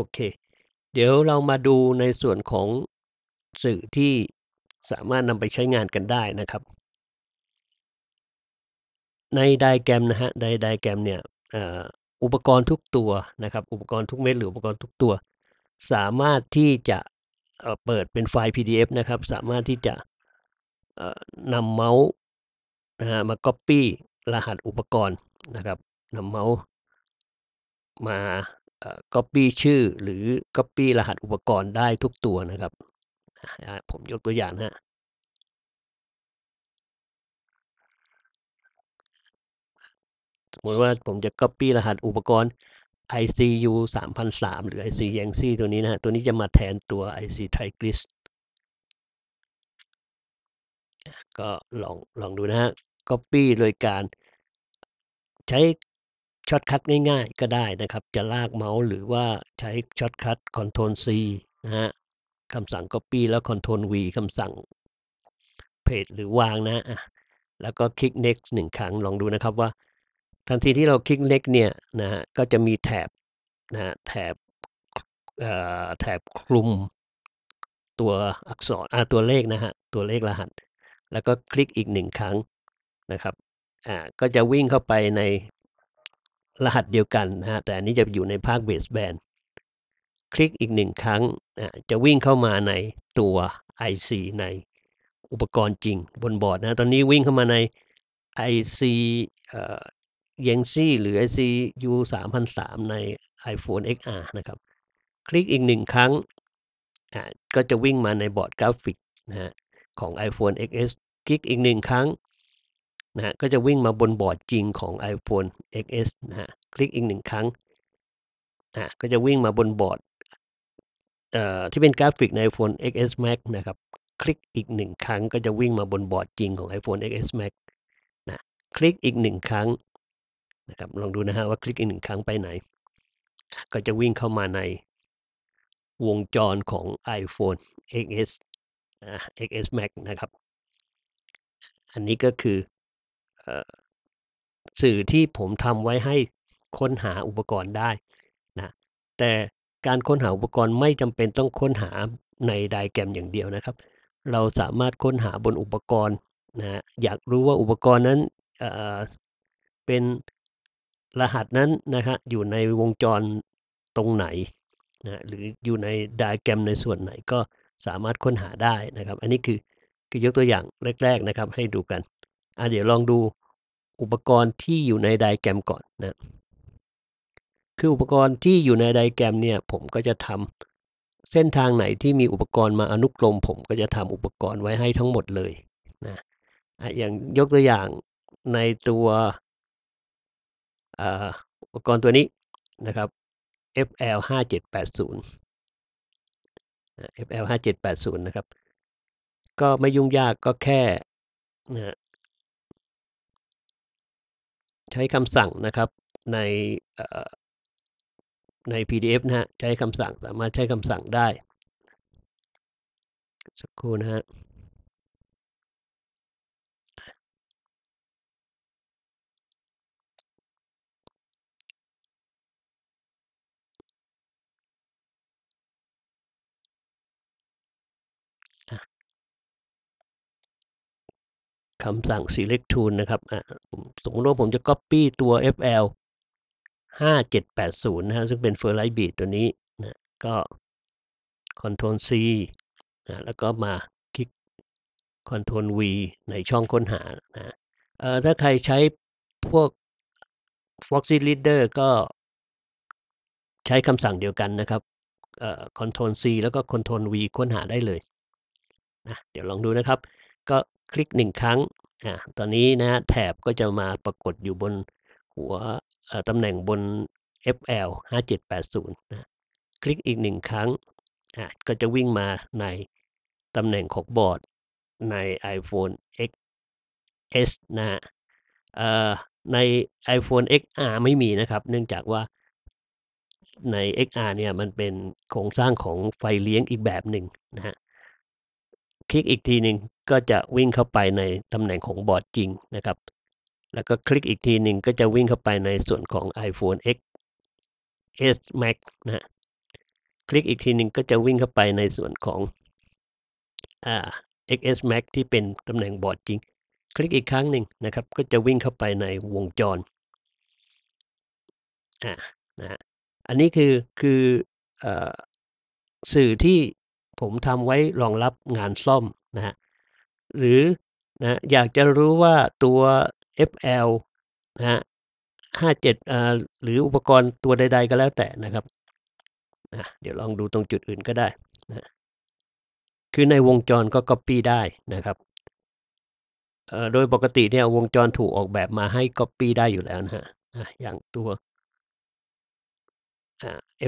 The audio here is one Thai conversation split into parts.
โอเคเดี๋ยวเรามาดูในส่วนของสื่อที่สามารถนำไปใช้งานกันได้นะครับ ในไดแกรมนะฮะในไดแกรมเนี่ยอุปกรณ์ทุกตัวนะครับ อุปกรณ์ทุกเม็ดหรืออุปกรณ์ทุกตัว สามารถที่จะเปิดเป็นไฟล์ PDF นะครับ สามารถที่จะนำเมาส์นะฮะมา Copy รหัสอุปกรณ์นะครับนำเมาส์มาก๊อปปี้ชื่อหรือก๊อปปี้รหัสอุปกรณ์ได้ทุกตัวนะครับผมยกตัวอย่างนะสมมติว่าผมจะก๊อปปี้รหัสอุปกรณ์ ICU 3003หรือ IC Yanxi ตัวนี้นะตัวนี้จะมาแทนตัว IC Tigris ก็ลองลองดูนะฮะก๊อปปี้โดยการใช้ช็อตคัดง่ายๆก็ได้นะครับ จะลากเมาส์หรือว่าใช้ช็อตคัดทรลซีนะฮะคำสั่ง Copy แล้วคอนทรลวีคำสั่งเพจหรือวางนะ แล้วก็คลิก next หนึ่งครั้งลองดูนะครับว่าทันทีที่เราคลิก next เนี่ยนะฮะก็จะมีแถบนะฮะแถบแถบคลุมตัวอักษรอ่าตัวเลขนะฮะตัวเลขรหัส แล้วก็คลิกอีกหนึ่งครั้งนะครับอ่าก็จะวิ่งเข้าไปในรหัสเดียวกันนะฮะแต่อันนี้จะอยู่ในภาคเบสแบนคลิกอีกหนึ่งครั้ง จะวิ่งเข้ามาในตัว IC ในอุปกรณ์จริงบนบอร์ดนะ ตอนนี้วิ่งเข้ามาใน IC เยงอี่หรือ IC U 3 0 0ใน iPhone XR นะครับ คลิกอีกหนึ่งครั้ง ก็จะวิ่งมาในบอร์ดกราฟิกนะฮะของ iPhone XS คลิกอีกหนึ่งครั้งนะฮะก็จะวิ่งมาบนบอร์ดจริงของ iPhone XS นะฮะคลิกอีกหนึ่งครั้งนะก็จะวิ่งมาบนบอร์ดที่เป็นกราฟิกใน iPhone XS Max นะครับ คลิกอีกหนึ่งครั้ง ก็จะวิ่งมาบนบอร์ดจริงของ iPhone XS Max นะคลิกอีกหนึ่งครั้งนะครับ ลองดูนะฮะว่าคลิกอีกหนึ่งครั้งไปไหน ก็จะวิ่งเข้ามาในวงจรของ iPhone XS XS Max นะครับ อันนี้ก็คือสื่อที่ผมทำไว้ให้ค้นหาอุปกรณ์ได้นะแต่การค้นหาอุปกรณ์ไม่จำเป็นต้องค้นหาในไดแกรมอย่างเดียวนะครับ เราสามารถค้นหาบนอุปกรณ์นะอยากรู้ว่าอุปกรณ์นั้นเเป็นรหัสนั้นนะฮะอยู่ในวงจรตรงไหนนะหรืออยู่ในไดแกรมในส่วนไหนก็สามารถค้นหาได้นะครับ อันนี้คือคือยกตัวอย่างแรกๆนะครับ ให้ดูกันอ่ะเดี๋ยวลองดูอุปกรณ์ที่อยู่ในไดแกรมก่อนนะคืออุปกรณ์ที่อยู่ในไดแกรมเนี่ย ผมก็จะทำเส้นทางไหนที่มีอุปกรณ์มาอนุกรมผมก็จะทำอุปกรณ์ไว้ให้ทั้งหมดเลย นะอย่างยกตัวอย่างในตัวอุปกรณ์ตัวนี้นะครับ FL 5780 FL 5780นะครับก็ไม่ยุ่งยากก็แค่ใช้คำสั่งนะครับในใน PDF นะฮะ ใช้คำสั่งสามารถใช้คำสั่งได้ สักครู่นะฮะคำสั่ง select tool นะครับสมมติว่าผมจะ copy ตัว fl 5780 นะฮะซึ่งเป็น f i r l i g h t Beat ตัวนี้นะก็ Ctrl o n o C นะแล้วก็มาคลิก Ctrl o n o V ในช่องค้นหา นะ เอ่อ ถ้าใครใช้พวก Foxy Reader ก็ใช้คำสั่งเดียวกันนะครับ c o n t r o l C แล้วก็ Ctrl o n o V ค้นหาได้เลย นะ เดี๋ยวลองดูนะครับ ก็คลิกหนึ่งครั้งอ่าตอนนี้นะแถบก็จะมาปรากฏอยู่บนหัวตำแหน่งบน FL 5780นะคลิกอีกหนึ่งครั้งอ่ะก็จะวิ่งมาในตำแหน่งของบอร์ดใน iPhone XS นะ่ะใน iPhone XR ไม่มีนะครับเนื่องจากว่าใน XR เนี่ยมันเป็นโครงสร้างของไฟเลี้ยงอีกแบบหนึ่งนะฮะคลิกอีกทีหนึ่งก็จะวิ่งเข้าไปในตำแหน่งของบอร์ดจริงนะครับแล้วก็คลิกอีกทีหนึ่งก็จะวิ่งเข้าไปในส่วนของ iPhone X S Max นะคลิกอีกทีหนึ่งก็จะวิ่งเข้าไปในส่วนของอ่า XS Max ที่เป็นตำแหน่งบอร์ดจริง คลิกอีกครั้งหนึ่งนะครับก็จะวิ่งเข้าไปในวงจรอ่านะอันนี้คือคืออสื่อที่ผมทำไว้รองรับงานซ่อมนะฮะหรือนะ อยากจะรู้ว่าตัว FL นะฮะห้าเหรืออุปกรณ์ตัวใดๆก็แล้วแต่นะครับนะเดี๋ยวลองดูตรงจุดอื่นก็ได้นะคือในวงจรก็ Copy ได้นะครับโดยปกติเนี่ยวงจรถูกออกแบบมาให้ Copy ได้อยู่แล้วนะฮะอย่างตัว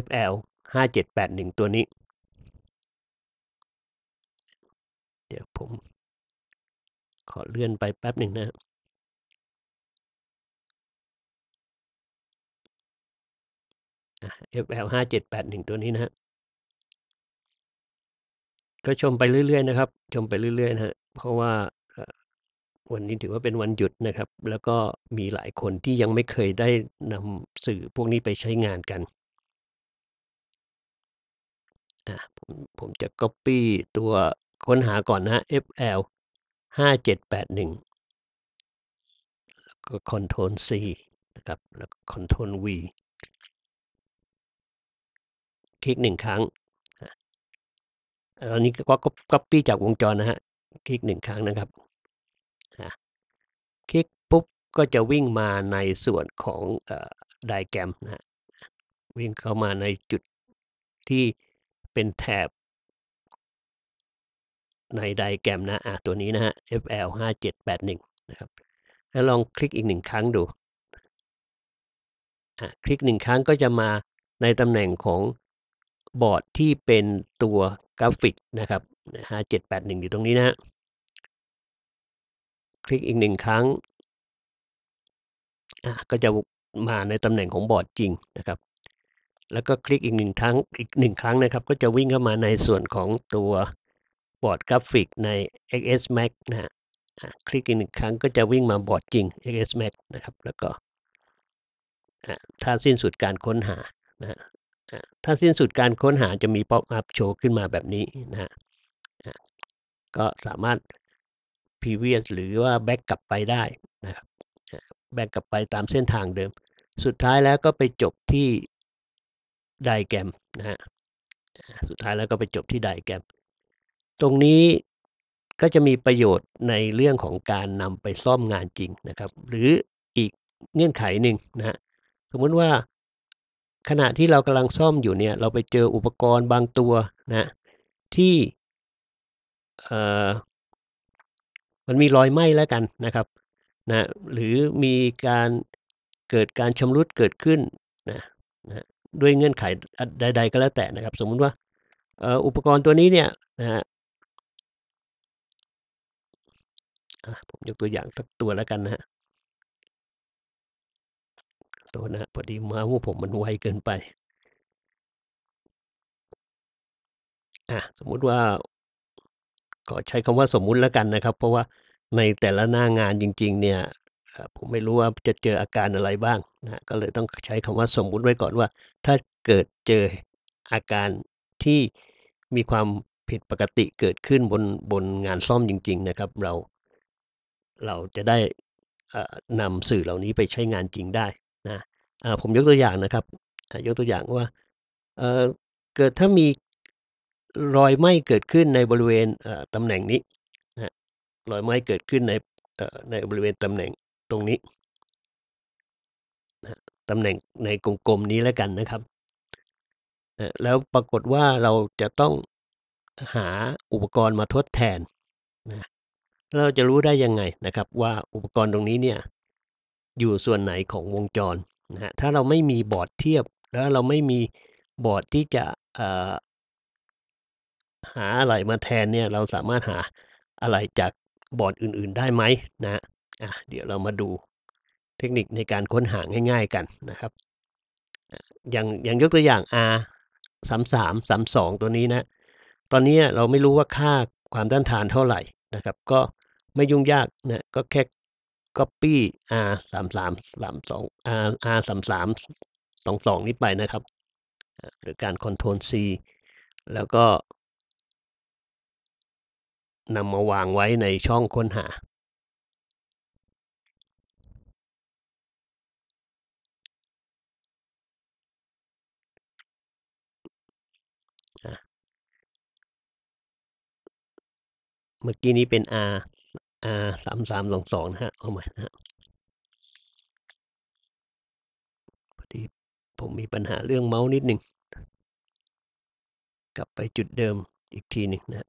FL 5781 ตัวนี้เดี๋ยวผมขอเลื่อนไปแป๊บหนึ่งนะเอฟแอลห้าเจ็ดแปดหนึ่งตัวนี้นะฮะก็ชมไปเรื่อยๆนะครับ ชมไปเรื่อย ๆ นะฮะเพราะว่า วันนี้ถือว่าเป็นวันหยุดนะครับ แล้วก็มีหลายคนที่ยังไม่เคยได้นำสื่อพวกนี้ไปใช้งานกันผมผมจะ Copy ตัวค้นหาก่อนนะ FL ห้าเจ็ดแปดหนึ่งแล้วก็ Ctrl C นะครับแล้วก็โ t r l V คลิกหนึ่งครั้งอันนี้ก็ก๊อปปี้จากวงจรนะฮะคลิกหนึ่งครั้งนะครับคลิกปุ๊บก็จะวิ่งมาในส่วนของไดแกรมนะวิ่งเข้ามาในจุดที่เป็นแถบในไดแกรมนะอ่ะตัวนี้นะฮะ FL ห้าเจ็ดแปดหนึ่งนะครับแล้วลองคลิกอีกหนึ่งครั้งดูอ่ะคลิกหนึ่งครั้งก็จะมาในตำแหน่งของบอร์ดที่เป็นตัวกราฟิกนะครับห้าเจ็ดแปดหนึ่งอยู่ตรงนี้นะฮะคลิกอีกหนึ่งครั้งอ่ะก็จะมาในตำแหน่งของบอร์ดจริงนะครับ แล้วก็คลิกอีกหนึ่งครั้งอีกหนึ่งครั้งนะครับ ก็จะวิ่งเข้ามาในส่วนของตัวบอร์ดกราฟิกใน XS Max นะฮะคลิกอีกหนึ่งครั้งก็จะวิ่งมาบอร์ดจริง XS Max นะครับ แล้วก็ถ้าสิ้นสุดการค้นหานะถ้าสิ้นสุดการค้นหาจะมีป๊อปอัพโชว์ขึ้นมาแบบนี้นะฮะก็สามารถ previous หรือว่าแบ็กกลับไปได้นะครับแบ็กกลับไปตามเส้นทางเดิม สุดท้ายแล้วก็ไปจบที่ไดแกรมนะฮะสุดท้ายแล้วก็ไปจบที่ไดแกรมตรงนี้ก็จะมีประโยชน์ในเรื่องของการนำไปซ่อมงานจริงนะครับ หรืออีกเงื่อนไขหนึ่งนะสมมติว่าขณะที่เรากำลังซ่อมอยู่เนี่ยเราไปเจออุปกรณ์บางตัวนะ ที่เอ่อมันมีรอยไหม้แล้วกันนะครับ นะ หรือมีการเกิดการชำรุดเกิดขึ้นนะนะ ด้วยเงื่อนไขใด ๆก็แล้วแต่นะครับ สมมุติว่าอุปกรณ์ตัวนี้เนี่ยนะผมยกตัวอย่างสักตัวแล้วกันนะฮะตัวนะพอดีมาว่าผมมันไวเกินไปอ่ะสมมุติว่าก็ใช้คำว่าสมมุติแล้วกันนะครับ เพราะว่าในแต่ละหน้างานจริง ๆ เนี่ย ผมไม่รู้ว่าจะเจออาการอะไรบ้าง นะก็เลยต้องใช้คำว่าสมมุติไว้ก่อนว่า ถ้าเกิดเจออาการที่มีความผิดปกติเกิดขึ้นบนบนงานซ่อมจริง ๆ นะครับเราเราจะได้นำสื่อเหล่านี้ไปใช้งานจริงได้ นะผมยกตัวอย่างนะครับ ยกตัวอย่างว่าเกิดถ้ามีรอยไหม้เกิดขึ้นในบริเวณตำแหน่งนี้นะรอยไหม้เกิดขึ้นในในบริเวณตำแหน่งตรงนี้นะตำแหน่งในกลมๆนี้แล้วกันนะครับนะแล้วปรากฏว่าเราจะต้องหาอุปกรณ์มาทดแทนนะเราจะรู้ได้ยังไงนะครับว่าอุปกรณ์ตรงนี้เนี่ย อยู่ส่วนไหนของวงจรนะฮะถ้าเราไม่มีบอร์ดเทียบ แล้วเราไม่มีบอร์ดที่จะหาอะไรมาแทนเนี่ย เราสามารถหาอะไรจากบอร์ดอื่นๆได้ไหมนะอ่ะเดี๋ยวเรามาดูเทคนิคในการค้นหาง่ายๆกันนะครับอย่างอย่างยกตัวอย่าง R 3 3 3 2ตัวนี้นะ ตอนนี้เราไม่รู้ว่าค่าความต้านทานเท่าไหร่นะครับ ก็ไม่ยุ่งยากนะก็แค่ copy r สามสามสามสอง r r สามสามสองสองนี้ไปนะครับหรือการ control c แล้วก็นำมาวางไว้ในช่องค้นหา เมื่อกี้นี้เป็น R อ่าสามสามสองสองนะฮะ เอาใหม่นะฮะ พอดีผมมีปัญหาเรื่องเมาส์นิดหนึ่ง กลับไปจุดเดิมอีก ทีหนึ่งนะฮะ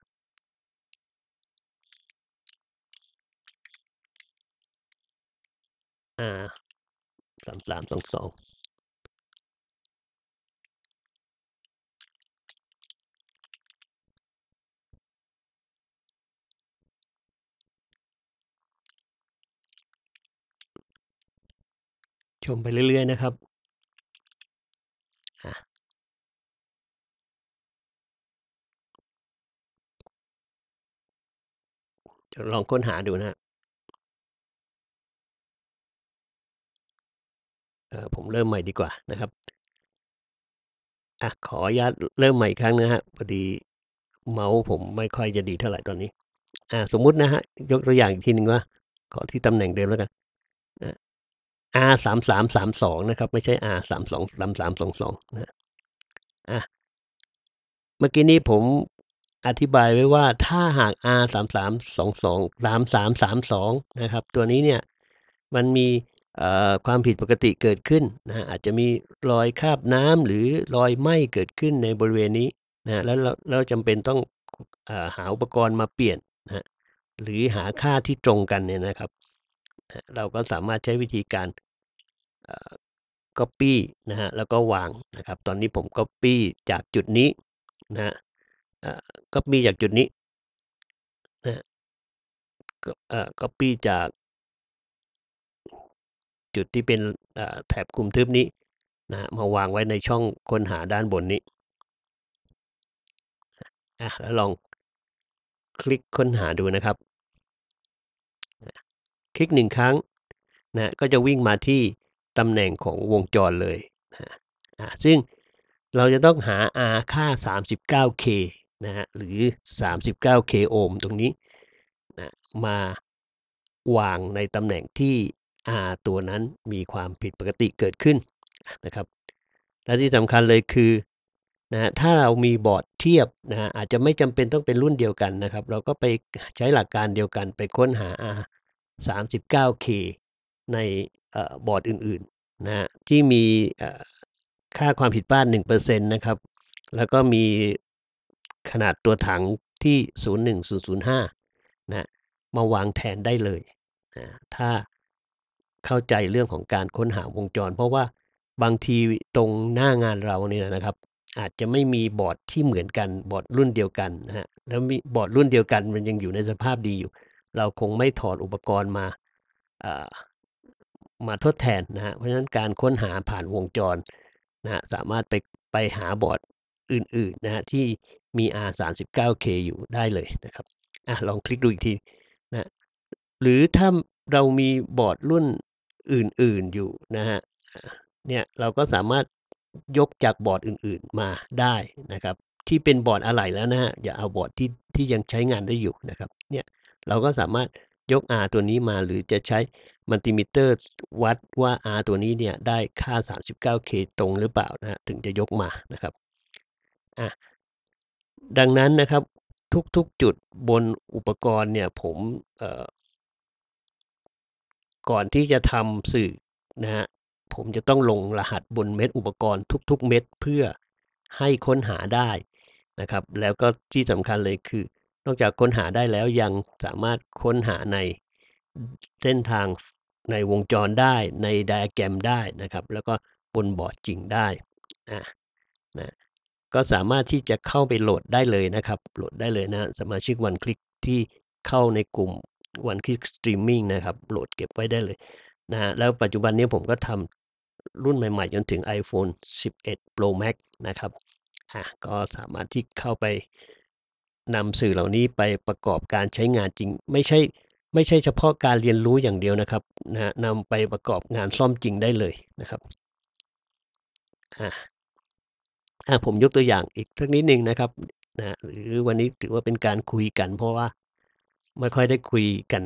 อ่าสามสามสองสองชมไปเรื่อย ๆ นะครับ จะลองค้นหาดูนะเออผมเริ่มใหม่ดีกว่านะครับ อ่ะขออนุญาตเริ่มใหม่อีกครั้งนะฮะพอดีเมาส์ผมไม่ค่อยจะดีเท่าไหร่ตอนนี้ อ่า สมมุตินะฮะ ยกตัวอย่างอีกทีหนึ่งว่า ขอที่ตำแหน่งเดิมแล้วกัน R สามสามสามสองนะครับ ไม่ใช่ R สามสองสามสามสองสองนะอ่ะเมื่อกี้นี้ผมอธิบายไว้ว่าถ้าหาก R สามสามสองสองสามสามสามสองนะครับ ตัวนี้เนี่ยมันมีความผิดปกติเกิดขึ้นนะอาจจะมีรอยคราบน้ำหรือรอยไหม้เกิดขึ้นในบริเวณนี้นะแล้วเราเราจำเป็นต้องอหาอุปกรณ์มาเปลี่ยนนะหรือหาค่าที่ตรงกันเนี่ยนะครับเราก็สามารถใช้วิธีการ copy นะฮะแล้วก็วางนะครับ ตอนนี้ผม copy จากจุดนี้นะฮะ copy จากจุดนี้นะก็ p y จากจุดที่เป็นแถบคุมทึบนี้นะมาวางไว้ในช่องค้นหาด้านบนนี้อ่ะแล้วลองคลิกค้นหาดูนะครับคลิกหนึ่งครั้งนะก็จะวิ่งมาที่ตำแหน่งของวงจรเลยนะซึ่งเราจะต้องหา R ค่า 39K นะฮะหรือ 39K โอห์มตรงนี้นะมาวางในตำแหน่งที่ R ตัวนั้นมีความผิดปกติเกิดขึ้นนะครับ และที่สำคัญเลยคือนะถ้าเรามีบอร์ดเทียบนะอาจจะไม่จำเป็นต้องเป็นรุ่นเดียวกันนะครับ เราก็ไปใช้หลักการเดียวกันไปค้นหา R 39K ในบอร์ดอื่นๆนะฮะที่มีค่าความผิดพลาด1%นะครับ แล้วก็มีขนาดตัวถังที่ 01005นะ มาวางแทนได้เลยนะถ้าเข้าใจเรื่องของการค้นหาวงจร เพราะว่าบางทีตรงหน้างานเราเนี่ยนะครับ อาจจะไม่มีบอร์ดที่เหมือนกันบอร์ดรุ่นเดียวกันนะฮะแล้วมีบอร์ดรุ่นเดียวกันมันยังอยู่ในสภาพดีอยู่เราคงไม่ถอดอุปกรณ์มามาทดแทนนะฮะ เพราะฉะนั้นการค้นหาผ่านวงจรนะสามารถไปไปหาบอร์ดอื่น ๆ นะฮะที่มี R39K อยู่ได้เลยนะครับ อ่ะลองคลิกดูอีกทีนะ หรือถ้าเรามีบอร์ดรุ่นอื่น ๆอยู่นะฮะเนี่ยเราก็สามารถยกจากบอร์ดอื่น ๆมาได้นะครับ ที่เป็นบอร์ดอะไหล่แล้วนะฮะอย่าเอาบอร์ดที่ที่ยังใช้งานได้อยู่นะครับ เนี่ยเราก็สามารถยก R ตัวนี้มาหรือจะใช้มัลติมิเตอร์วัดว่า R ตัวนี้เนี่ย ได้ค่า 39K ตรงหรือเปล่านะถึงจะยกมานะครับอ่ะดังนั้นนะครับ ทุกๆ จุดบนอุปกรณ์เนี่ย ผมก่อนที่จะทำสื่อนะฮะผมจะต้องลงรหัสบนเม็ดอุปกรณ์ทุกๆ เม็ดเพื่อให้ค้นหาได้นะครับ แล้วก็ที่สำคัญเลยคือนอกจากค้นหาได้แล้วยังสามารถค้นหาในเส้นทางในวงจรได้ ในไดอะแกรม ได้นะครับ แล้วก็บนบอร์ดจริงได้นะนะก็สามารถที่จะเข้าไปโหลดได้เลยนะครับ โหลดได้เลยนะสมาชิกวันคลิกที่เข้าในกลุ่มวันคลิกสตรีมมิ่งนะครับโหลดเก็บไว้ได้เลยนะฮะแล้วปัจจุบันนี้ผมก็ทำรุ่นใหม่ ๆ จนถึง iPhone 11 Pro Max นะครับอ่ะก็สามารถที่เข้าไปนำสื่อเหล่านี้ไปประกอบการใช้งานจริง ไม่ใช่ไม่ใช่เฉพาะการเรียนรู้อย่างเดียวนะครับนะนำไปประกอบงานซ่อมจริงได้เลยนะครับอ่าอ่าผมยกตัวอย่างอีกสักนิดนึ่งนะครับนะหรือวันนี้ถือว่าเป็นการคุยกัน เพราะว่าไม่ค่อยได้คุยกัน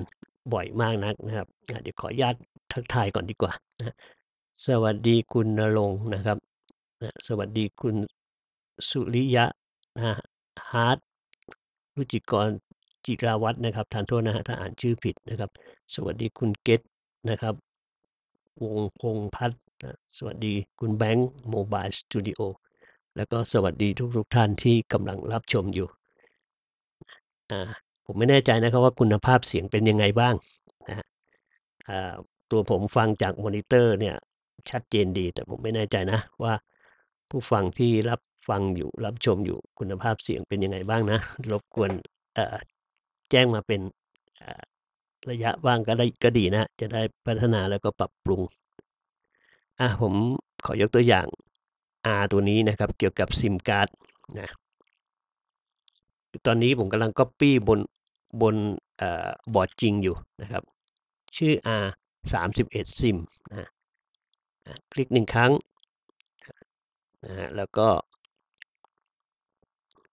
บ่อยมากนักนะครับเดี๋ยวขออนุญาตทักทายก่อนดีกว่านะสวัสดีคุณนรงนะครับนะสวัสดีคุณสุริยะนะฮาร์ดรุจิกรจิราวัตรนะครับทานโทษนะฮะถ้าอ่านชื่อผิดนะครับ สวัสดีคุณเกตนะครับวงพงพัฒน์สวัสดีคุณแบงค์โมบายสตูดิโอแล้วก็สวัสดีทุกทุกท่านที่กำลังรับชมอยู่ผมไม่แน่ใจนะครับว่าคุณภาพเสียงเป็นยังไงบ้างนะตัวผมฟังจากมอนิเตอร์ เนี่ยชัดเจนดีแต่ผมไม่แน่ใจนะว่าผู้ฟังที่รับฟังอยู่รับชมอยู่คุณภาพเสียงเป็นยังไงบ้างนะ รบกวนแจ้งมาเป็นระยะว่างก็ได้ก็ดีนะ จะได้พัฒนาแล้วก็ปรับปรุงอ่ะผมขอยกตัวอย่าง R ตัวนี้นะครับเกี่ยวกับซิมการ์ดนะตอนนี้ผมกำลังก๊อปปี้บนบนบอร์ดจริงอยู่นะครับ ชื่อ R 3 1ซิมนะคลิกหนึ่งครั้งนะแล้วก็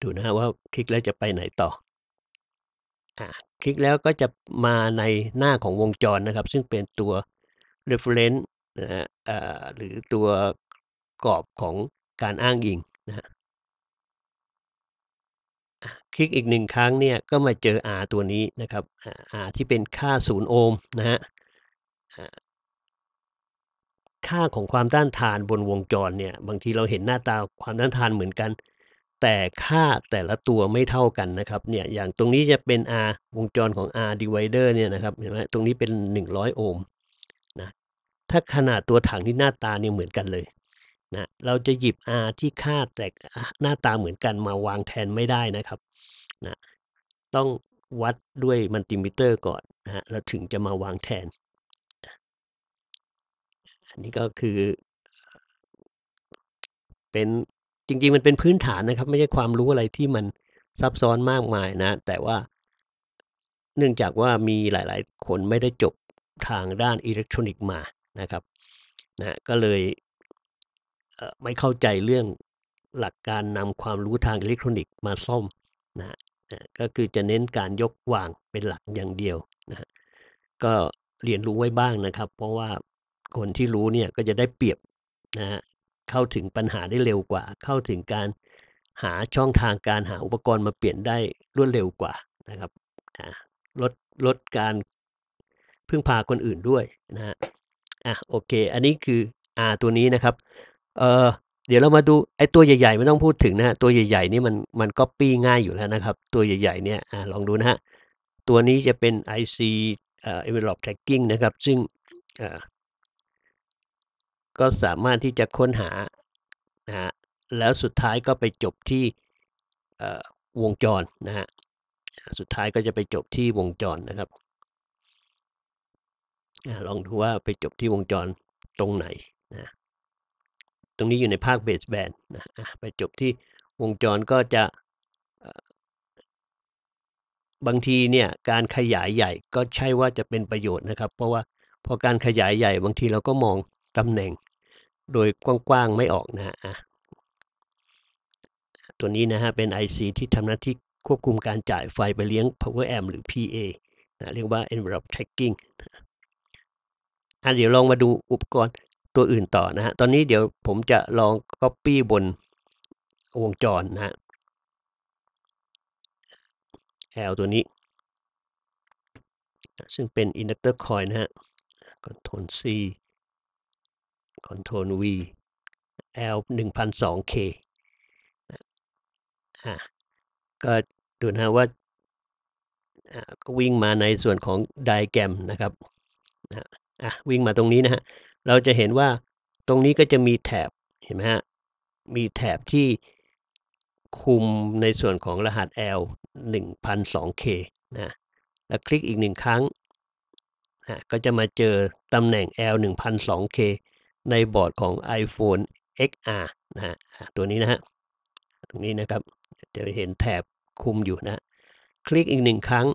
ดูนะว่าคลิกแล้วจะไปไหนต่ออคลิกแล้วก็จะมาในหน้าของวงจรนะครับ ซึ่งเป็นตัว reference นะฮะหรือตัวกรอบของการอ้างอิงนะฮะคลิกอีกหนึ่งครั้งเนี่ย ก็มาเจอ R ตัวนี้นะครับ R ที่เป็นค่าศูนย์โอห์มนะฮะค่าของความต้านทานบนวงจรเนี่ย บางทีเราเห็นหน้าตาความต้านทานเหมือนกันแต่ค่าแต่ละตัวไม่เท่ากันนะครับเนี่ยอย่างตรงนี้จะเป็น R วงจรของ R divider เนี่ยนะครับ เห็นไหมตรงนี้เป็น 100 โอห์มนะถ้าขนาดตัวถังที่หน้าตาเนี่ยเหมือนกันเลยนะเราจะหยิบ R ที่ค่าแตกหน้าตาเหมือนกันมาวางแทนไม่ได้นะครับนะต้องวัดด้วยมัลติมิเตอร์ก่อนนะฮะแล้วถึงจะมาวางแทน อันนี้ก็คือเป็นจริงๆ มันเป็นพื้นฐานนะครับ ไม่ใช่ความรู้อะไรที่มันซับซ้อนมาก มายนะแต่ว่า เนื่องจากว่ามีหลาย ๆ คนไม่ได้จบทางด้านอิเล็กทรอนิกส์มานะครับ นะ ก็เลยเไม่เข้าใจเรื่องหลักการนำความรู้ทางอิเล็กทรอนิกส์มาซ่อม นะก็คือจะเน้นการยกวางเป็นหลักอย่างเดียวนะก็เรียนรู้ไว้บ้างนะครับ เพราะว่าคนที่รู้เนี่ยก็จะได้เปรียบนะเข้าถึงปัญหาได้เร็วกว่า เข้าถึงการหาช่องทางการหาอุปกรณ์มาเปลี่ยนได้รวดเร็วกว่านะครับลดลดการพึ่งพาคนอื่นด้วยนะฮะอ่ะโอเค อันนี้คือ R ตัวนี้นะครับ เอ่อเดี๋ยวเรามาดูไอ้ตัวใหญ่ๆไม่ต้องพูดถึงนะตัวใหญ่ๆนี่มันมันก็ปี้ง่ายอยู่แล้วนะครับ ตัวใหญ่ๆ เนี่ยอลองดูนะฮะตัวนี้จะเป็น IC เอ่อ envelope tracking นะครับ ซึ่งก็สามารถที่จะค้นหา นะฮะ แล้วสุดท้ายก็ไปจบที่วงจร นะฮะ สุดท้ายก็จะไปจบที่วงจรนะครับ ลองดูว่าไปจบที่วงจรตรงไหนนะตรงนี้อยู่ในภาคเบสแบนนะไปจบที่วงจรก็จะ บางทีเนี่ยการขยายใหญ่ก็ใช่ว่าจะเป็นประโยชน์นะครับ เพราะว่าพอการขยายใหญ่บางทีเราก็มองตำแหน่งโดยกว้างๆไม่ออกนะฮะตัวนี้นะฮะ เป็น IC ที่ทำหน้าที่ควบคุมการจ่ายไฟไปเลี้ยง power amp หรือ PA นะเรียกว่า envelope tracking อันเดี๋ยวลองมาดูอุปกรณ์ตัวอื่นต่อนะฮะ ตอนนี้เดี๋ยวผมจะลอง copy บนวงจรนะฮะ L ตัวนี้ ซึ่งเป็น inductor coil นะฮะ control C คอนโทรล V L 1 0 0 K ก็ดูนะว่า ก็วิ่งมาในส่วนของไดแกรมนะครับวิ่งมาตรงนี้นะฮะ เราจะเห็นว่าตรงนี้ก็จะมีแถบ เห็นไหมฮะ มีแถบที่คุมในส่วนของรหัส L 1 0 0 K นะ แล้วคลิกอีกหนึ่งครั้ง ก็จะมาเจอตำแหน่ง L 1 0 0 K ในบอร์ดของ iPhone XR นะฮะตัวนี้นะฮะตรงนี้นะครับจะเห็นแถบคุมอยู่นะ คลิกอีกหนึ่งครั้ง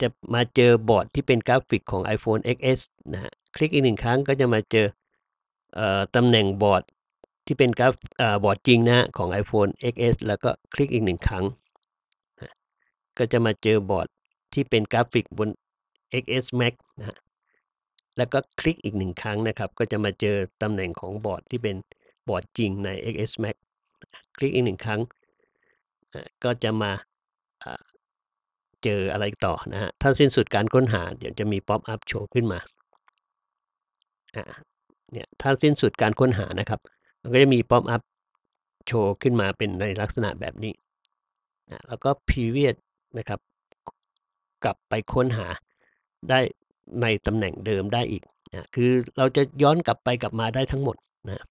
จะมาเจอบอร์ดที่เป็นกราฟิกของ iPhone XS นะฮะคลิกอีกหนึ่งครั้งก็จะมาเจอตำแหน่งบอร์ดที่เป็นกราฟบอร์ดจริงนะของ iPhone XS แล้วก็คลิกอีกหนึ่งครั้งก็จะมาเจอบอร์ดที่เป็นกราฟิกบน XS Max นะแล้วก็คลิกอีกหนึ่งครั้งนะครับ ก็จะมาเจอตำแหน่งของบอร์ดที่เป็นบอร์ดจริงใน XS Max คลิกอีกหนึ่งครั้งก็จะมาเจออะไรต่อนะฮะถ้าสิ้นสุดการค้นหาเดี๋ยวจะมีป๊อปอัพโชว์ขึ้นมาเนี่ยถ้าสิ้นสุดการค้นหานะครับมันก็จะมีป๊อปอัพโชว์ขึ้นมาเป็นในลักษณะแบบนี้ แล้วก็พ e เว o d นะครับกลับไปค้นหาได้ในตำแหน่งเดิมได้อีกนะคือเราจะย้อนกลับไปกลับมาได้ทั้งหมดนะ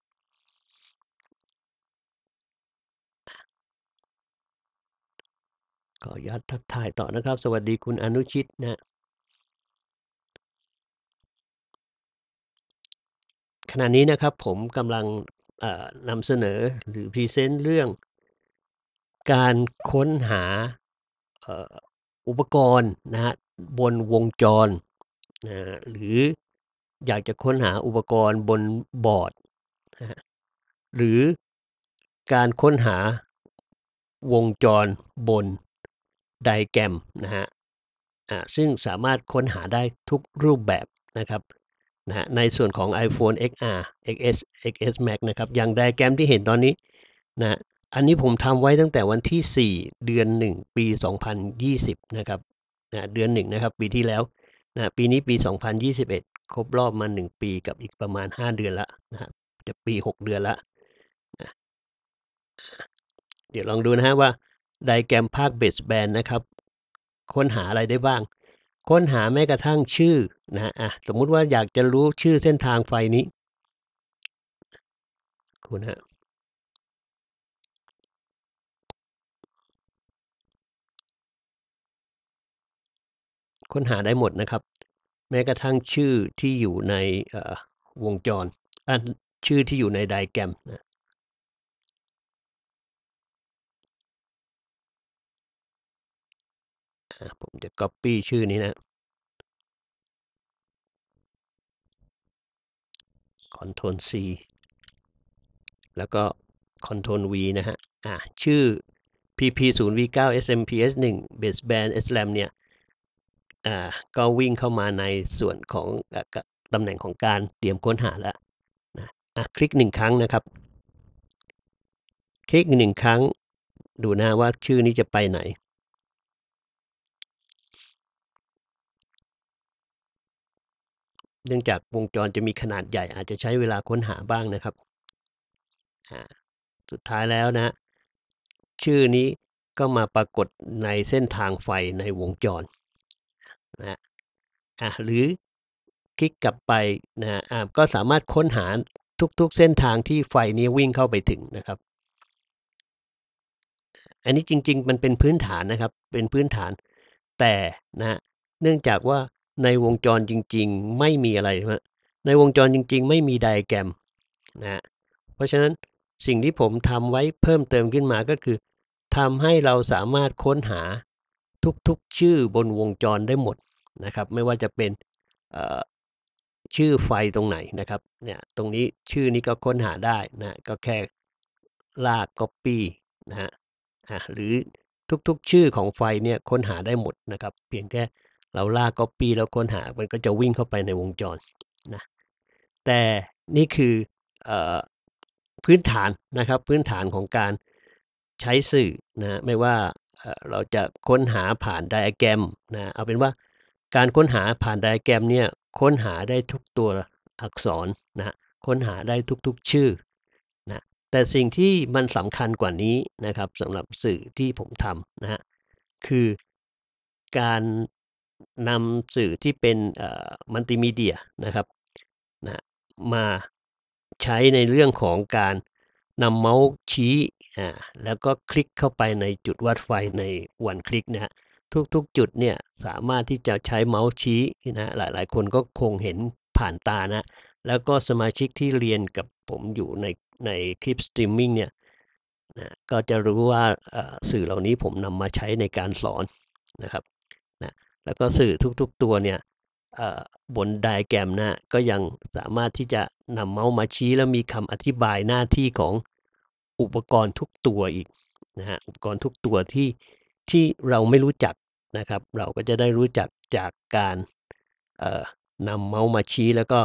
ขออนุาทักทายต่อนะครับ สวัสดีคุณอนุชิตนะ ขณะนี้นะครับผมกำลังนำเสนอหรือพรีเซนต์เรื่อง การค้นหาอุปกรณ์นะฮะบนวงจรนะหรืออยากจะค้นหาอุปกรณ์บนบอร์ดนะหรือการค้นหาวงจรบนไดแกรมนะฮะอ่าซึ่งสามารถค้นหาได้ทุกรูปแบบนะครับนะในส่วนของ iPhone XR XS XS Max นะครับอย่างไดแกรมที่เห็นตอนนี้นะอันนี้ผมทำไว้ตั้งแต่วันที่ 4 เดือน 1 ปี 2020นะครับนะเดือน1นะครับปีที่แล้วนะปีนี้ปี 2021 ครบรอบมาหนึ่งปีกับอีกประมาณ 5 เดือนละนะจะปี 6 เดือนละนะเดี๋ยวลองดูนะฮะว่า ไดแกรมภาคเบสแบนนะครับ ค้นหาอะไรได้บ้าง ค้นหาแม้กระทั่งชื่อนะอ่ะสมมุติว่าอยากจะรู้ชื่อเส้นทางไฟนี้ คุณฮะค้นหาได้หมดนะครับ แม้กระทั่งชื่อที่อยู่ในวงจรชื่อที่อยู่ในไดแกรมนะผมจะ Copy ชื่อนี้นะ Ctrl C แล้วก็ Ctrl V นะฮะอาชื่อ PP0V9 SMPS1 Baseband SLAM เนี่ยก็วิ่งเข้ามาในส่วนของตำแหน่งของการเตรียมค้นหาแล้วนะคลิกหนึ่งครั้งนะครับ คลิกหนึ่งครั้ง ดูนะว่าชื่อนี้จะไปไหน เนื่องจากวงจรจะมีขนาดใหญ่ อาจจะใช้เวลาค้นหาบ้างนะครับสุดท้ายแล้วนะ ชื่อนี้ก็มาปรากฏในเส้นทางไฟในวงจรนะฮะอ่ะหรือคลิกกลับไปนะฮะ อ่ะก็สามารถค้นหาทุกๆเส้นทางที่ไฟนี้วิ่งเข้าไปถึงนะครับ อันนี้จริงๆ มันเป็นพื้นฐานนะครับ เป็นพื้นฐาน แต่นะเนื่องจากว่าในวงจรจริงๆไม่มีอะไรนะในวงจรจริงๆ ไม่มีไดแกรมนะ เพราะฉะนั้นสิ่งที่ผมทำไว้เพิ่มเติมขึ้นมาก็คือทำให้เราสามารถค้นหาทุกๆ ชื่อบนวงจรได้หมดนะครับไม่ว่าจะเป็นชื่อไฟตรงไหนนะครับเนี่ยตรงนี้ชื่อนี้ก็ค้นหาได้นะ ก็แค่ลาก Copy นะฮะหรือทุกๆ ชื่อของไฟเนี่ยค้นหาได้หมดนะครับ เพียงแค่เราลาก Copy แล้วค้นหามันก็จะวิ่งเข้าไปในวงจรนะแต่นี่คืออพื้นฐานนะครับพื้นฐานของการใช้สื่อนะ ไม่ว่าเราจะค้นหาผ่านไดอะแกรมนะเอาเป็นว่าการค้นหาผ่านไดอะแกรมเนี่ยค้นหาได้ทุกตัวอักษรนะค้นหาได้ทุก ๆ ชื่อนะ แต่สิ่งที่มันสำคัญกว่านี้นะครับสำหรับสื่อที่ผมทำนะฮะคือการนำสื่อที่เป็นมัลติมีเดียนะครับนะมาใช้ในเรื่องของการนำเมาส์ชี้อ่าแล้วก็คลิกเข้าไปในจุดวัดไฟในวันคลิกนะฮะทุกๆจุดเนี่ยสามารถที่จะใช้เมาส์ชี้นะหลายๆคนก็คงเห็นผ่านตานะแล้วก็สมาชิกที่เรียนกับผมอยู่ในในคลิปสตรีมมิ่งเนี่ยนะก็จะรู้ว่าสื่อเหล่านี้ผมนำมาใช้ในการสอนนะครับนะแล้วก็สื่อทุกๆตัวเนี่ยบนไดแกรมนะ ก็ยังสามารถที่จะนำเมาส์มาชี้ แล้วมีคำอธิบายหน้าที่ของอุปกรณ์ทุกตัวอีกนะฮะอุปกรณ์ทุกตัวที่ที่เราไม่รู้จักนะครับ เราก็จะได้รู้จักจากการนำเมาส์มาชี้ แล้วก็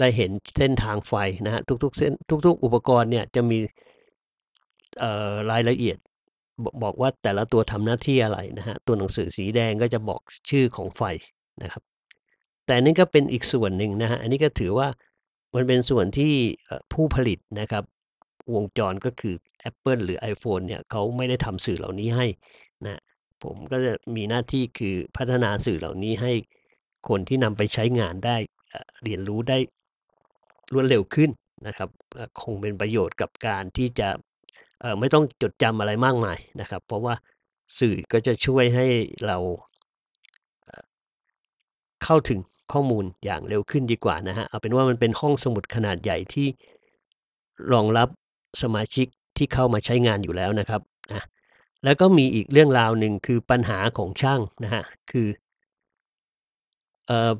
ได้เห็นเส้นทางไฟนะฮะทุกๆเส้นทุก ๆ อุปกรณ์เนี่ยจะมีรายละเอียด บอกว่าแต่ละตัวทำหน้าที่อะไรนะฮะตัวหนังสือสีแดงก็จะบอกชื่อของไฟนะครับแต่นี่ก็เป็นอีกส่วนหนึ่งนะฮะ อันนี้ก็ถือว่ามันเป็นส่วนที่ผู้ผลิตนะครับ วงจรก็คือ Apple หรือ iPhone เนี่ยเขาไม่ได้ทำสื่อเหล่านี้ให้นะ ผมก็จะมีหน้าที่คือพัฒนาสื่อเหล่านี้ให้คนที่นำไปใช้งานได้ เรียนรู้ได้รวดเร็วขึ้นนะครับ คงเป็นประโยชน์กับการที่จะไม่ต้องจดจำอะไรมากมายนะครับ เพราะว่าสื่อก็จะช่วยให้เราเข้าถึงข้อมูลอย่างเร็วขึ้นดีกว่านะฮะเอาเป็นว่ามันเป็นห้องสมุดขนาดใหญ่ที่รองรับสมาชิกที่เข้ามาใช้งานอยู่แล้วนะครับนะแล้วก็มีอีกเรื่องราวหนึ่งคือปัญหาของช่างนะฮะ คือเอ่อ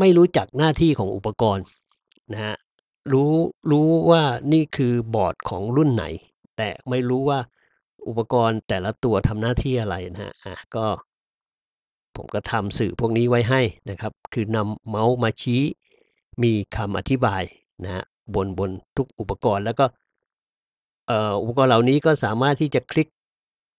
ไม่รู้จักหน้าที่ของอุปกรณ์นะฮะ รู้รู้ว่านี่คือบอร์ดของรุ่นไหน แต่ไม่รู้ว่าอุปกรณ์แต่ละตัวทำหน้าที่อะไรนะฮะอ่ะก็ผมก็ทำสื่อพวกนี้ไว้ให้นะครับ คือนำเมาส์มาชี้ มีคำอธิบายนะบนบนทุกอุปกรณ์แล้วก็อุปกรณ์เหล่านี้ก็สามารถที่จะคลิก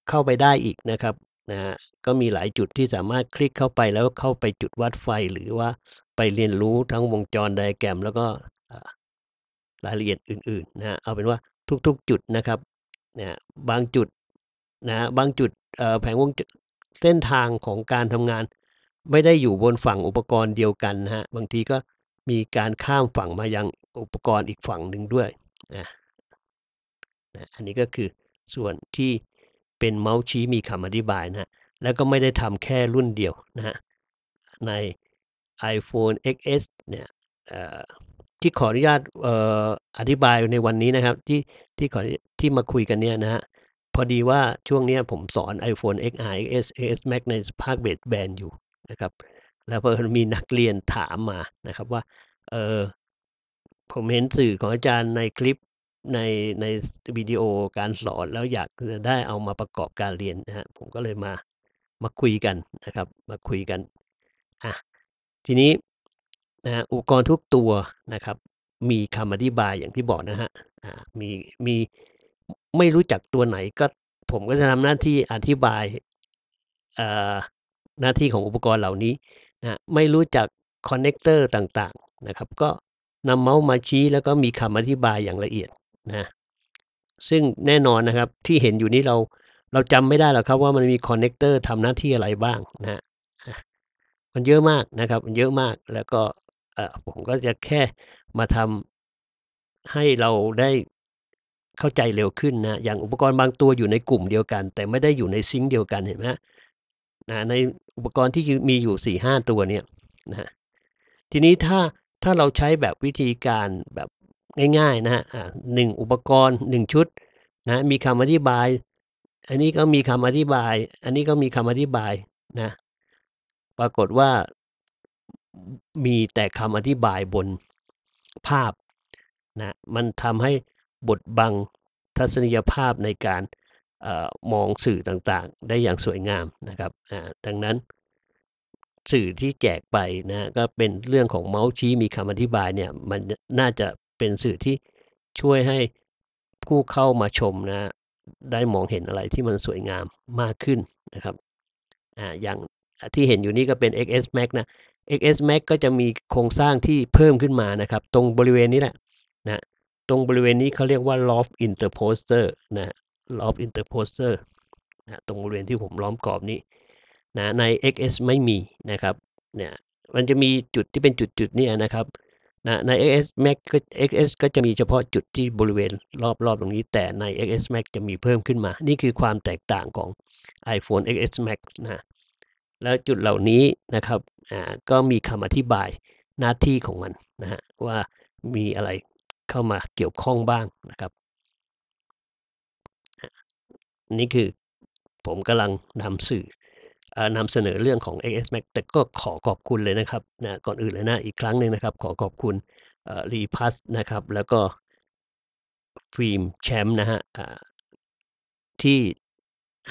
เข้าไปได้อีกนะครับนะก็มีหลายจุดที่สามารถคลิกเข้าไปแล้วเข้าไปจุดวัดไฟ หรือว่าไปเรียนรู้ทั้งวงจรไดแกรม แล้วก็รายละเอียดอื่นๆนะเอาเป็นว่า ทุก ๆจุดนะครับนะบางจุดนะบางจุดแผงวงเส้นทางของการทำงานไม่ได้อยู่บนฝั่งอุปกรณ์เดียวกันนะฮะบางทีก็มีการข้ามฝั่งมายังอุปกรณ์อีกฝั่งหนึ่งด้วยนะ อันนี้ก็คือส่วนที่เป็นเมาส์ชี้ มีคำอธิบายนะแล้วก็ไม่ได้ทำแค่รุ่นเดียวนะฮะใน iPhone XS เนี่ยที่ขออนุญาตอธิบายในวันนี้นะครับ ที่ที่ขอที่มาคุยกันเนี่ยนะฮะพอดีว่าช่วงนี้ผมสอน iPhone XR XS AS Max ในภาคเบสแบนอยู่นะครับแล้วพอมีนักเรียนถามมานะครับว่าเออผมเห็นสื่อของอาจารย์ในคลิปในในวิดีโอการสอนแล้วอยากจะได้เอามาประกอบการเรียนนะฮะผมก็เลยมามาคุยกันนะครับ มาคุยกันอ่ะทีนี้นะอุปกรณ์ทุกตัวนะครับ มีคำอธิบายอย่างที่บอกนะฮะอ่ามีมีไม่รู้จักตัวไหนก็ผมก็จะทำหน้าที่อธิบายหน้าที่ของอุปกรณ์เหล่านี้นะไม่รู้จักคอนเนคเตอร์ต่าง ๆ นะครับ ก็นำเมาส์มาชี้แล้วก็มีคำอธิบายอย่างละเอียดนะ ซึ่งแน่นอนนะครับ ที่เห็นอยู่นี้เรา เราจำไม่ได้หรอกครับว่ามันมีคอนเนคเตอร์ทำหน้าที่อะไรบ้างนะมันเยอะมากนะครับมันเยอะมากแล้วก็ผมก็จะแค่มาทำให้เราได้เข้าใจเร็วขึ้นนะ อย่างอุปกรณ์บางตัวอยู่ในกลุ่มเดียวกัน แต่ไม่ได้อยู่ในซิงค์เดียวกันเห็นไหมนะ ในอุปกรณ์ที่มีอยู่4ี่ห้าตัวเนี่ยนะ ทีนี้ถ้าถ้าเราใช้แบบวิธีการแบบง่าย ๆ นะฮะหนึ่งอุปกรณ์1ชุดนะ มีคำอธิบาย อันนี้ก็มีคำอธิบาย อันนี้ก็มีคำอธิบายนะ ปรากฏว่ามีแต่คำอธิบายบนภาพนะ มันทำให้บดบังทัศนียภาพในการอมองสื่อต่าง ๆ ได้อย่างสวยงามนะครับดังนั้น สื่อที่แจกไปนะก็เป็นเรื่องของเมาส์ชี้มีคำอธิบายเนี่ย มันน่าจะเป็นสื่อที่ช่วยให้ผู้เข้ามาชมนะได้มองเห็นอะไรที่มันสวยงามมากขึ้นนะครับออย่างที่เห็นอยู่นี้ก็เป็น XS Max นะ XS Max ก็จะมีโครงสร้างที่เพิ่มขึ้นมานะครับ ตรงบริเวณนี้แหละนะตรงบริเวณนี้เขาเรียกว่า loft interposer นะ loft interposer นะ ตรงบริเวณที่ผมล้อมกรอบนี้นะใน xs ไม่มีนะครับเนี่ยมันจะมีจุดที่เป็นจุดๆเนี่ยนะครับนะใน xs max ก็ xs ก็จะมีเฉพาะจุดที่บริเวณรอบๆตรงนี้ แต่ใน xs max จะมีเพิ่มขึ้นมา นี่คือความแตกต่างของ iphone xs max นะ แล้วจุดเหล่านี้นะครับอ่าก็มีคำอธิบายหน้าที่ของมันนะฮะว่ามีอะไรเข้ามาเกี่ยวข้องบ้างนะครับ นี่คือผมกำลังนำสื่อนำเสนอเรื่องของ AS Max แต่ก็ขอขอบคุณเลยนะครับนะก่อนอื่นเลยนะอีกครั้งหนึ่งนะครับ ขอขอบคุณรีพัสนะครับ แล้วก็ฟิล์มแชมป์นะฮะที่